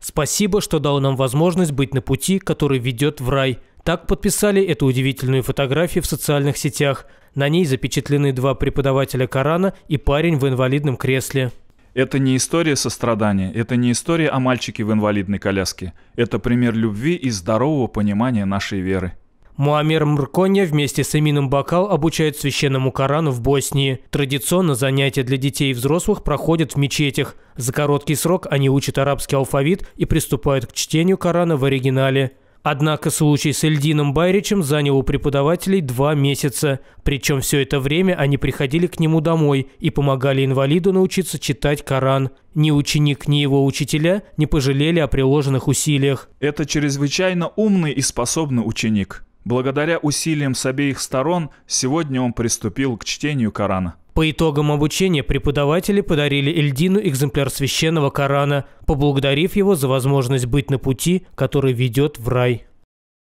Спасибо, что дал нам возможность быть на пути, который ведет в рай. Так подписали эту удивительную фотографию в социальных сетях. На ней запечатлены два преподавателя Корана и парень в инвалидном кресле. Это не история сострадания, это не история о мальчике в инвалидной коляске. Это пример любви и здорового понимания нашей веры. Муамер Мрконя вместе с Эмином Бакал обучают священному Корану в Боснии. Традиционно занятия для детей и взрослых проходят в мечетях. За короткий срок они учат арабский алфавит и приступают к чтению Корана в оригинале. Однако случай с Эльдином Байричем занял у преподавателей два месяца. Причем все это время они приходили к нему домой и помогали инвалиду научиться читать Коран. Ни ученик, ни его учителя не пожалели о приложенных усилиях. Это чрезвычайно умный и способный ученик. Благодаря усилиям с обеих сторон, сегодня он приступил к чтению Корана. По итогам обучения преподаватели подарили Эльдину экземпляр священного Корана, поблагодарив его за возможность быть на пути, который ведет в рай.